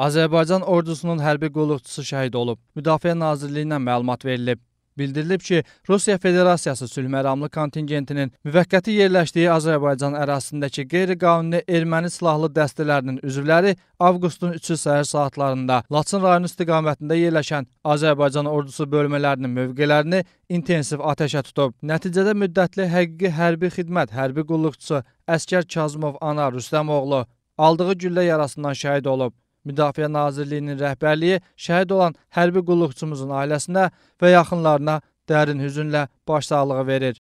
Azərbaycan ordusunun hərbi qulluqçusu şəhid olub. Müdafiə Nazirliyindən məlumat verilib. Bildirilib ki, Rusiya Federasiyası sülhməramlı kontingentinin müvəqqəti yerləşdiyi Azərbaycan ərazisindəki qeyri-qanuni erməni silahlı dəstələrinin üzvləri avqustun 3-cü səhər saatlarında Laçın rayonu istiqamətində yerləşən Azərbaycan ordusu bölmələrinin mövqelərini intensiv atəşə tutub. Nəticədə müddətli həqiqi hərbi xidmət hərbi qulluqçusu əskər Kazımov Anar Rüstəmoğlu aldığı güllə yarasından şəhid olub. Müdafiə Nazirliyinin rəhbərliyi şəhid olan hərbi qulluqçumuzun ailəsinə və yaxınlarına dərin hüzünlə başsağlığı verir.